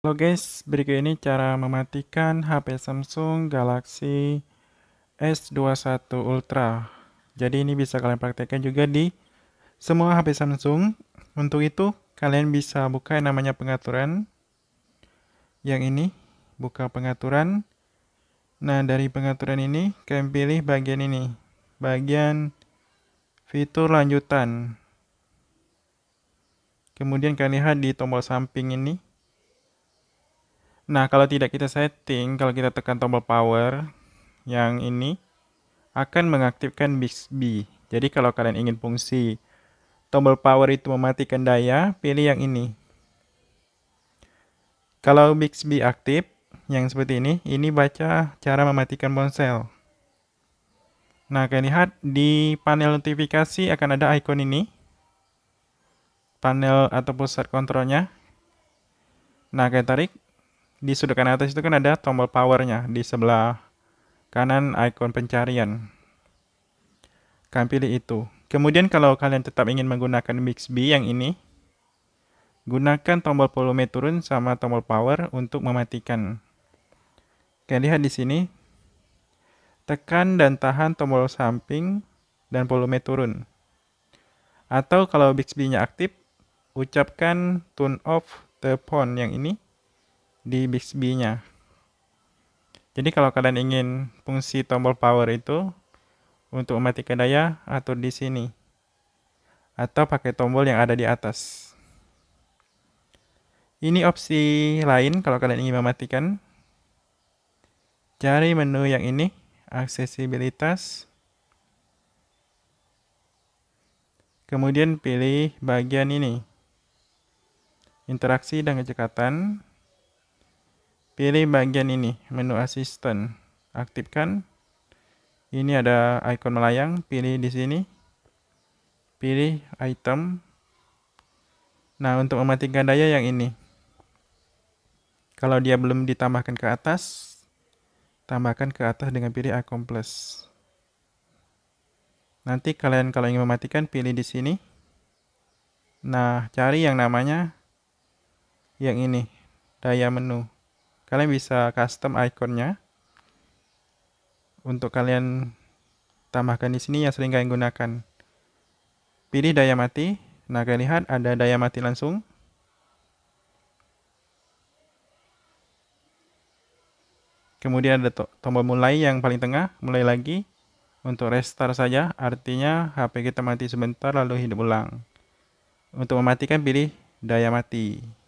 Halo guys, berikut ini cara mematikan HP Samsung Galaxy S21 Ultra. Jadi ini bisa kalian praktekkan juga di semua HP Samsung. Untuk itu, kalian bisa buka yang namanya pengaturan. Yang ini, buka pengaturan. Nah, dari pengaturan ini, kalian pilih bagian ini. Bagian fitur lanjutan. Kemudian kalian lihat di tombol samping ini, Nah, kalau tidak kita setting, kalau kita tekan tombol power yang ini akan mengaktifkan Bixby. Jadi kalau kalian ingin fungsi tombol power itu mematikan daya, pilih yang ini. Kalau Bixby aktif, yang seperti ini, ini baca cara mematikan ponsel. Nah, kalian lihat di panel notifikasi akan ada icon ini. Panel atau pusat kontrolnya. Nah, kalian tarik, di sudut kanan atas itu kan ada tombol powernya di sebelah kanan ikon pencarian kalian pilih itu kemudian kalau kalian tetap ingin menggunakan Bixby yang ini gunakan tombol volume turun sama tombol power untuk mematikan kalian lihat di sini tekan dan tahan tombol samping dan volume turun atau kalau Bixby-nya aktif ucapkan turn off the phone yang ini di Bixby-nya. Jadi kalau kalian ingin fungsi tombol power itu untuk mematikan daya, atur di sini. Atau pakai tombol yang ada di atas. Ini opsi lain kalau kalian ingin mematikan. Cari menu yang ini, aksesibilitas. Kemudian pilih bagian ini. Interaksi dan kecekatan pilih bagian ini, menu asisten. Aktifkan. Ini ada icon melayang, pilih di sini. Pilih item. Nah, untuk mematikan daya yang ini. Kalau dia belum ditambahkan ke atas, tambahkan ke atas dengan pilih icon plus. Nanti kalian kalau ingin mematikan, pilih di sini. Nah, cari yang namanya yang ini, daya menu kalian bisa custom ikonnya untuk kalian tambahkan di sini yang sering kalian gunakan pilih daya mati nah kalian lihat ada daya mati langsung kemudian ada to tombol mulai yang paling tengah mulai lagi untuk restart saja artinya HP kita mati sebentar lalu hidup ulang untuk mematikan pilih daya mati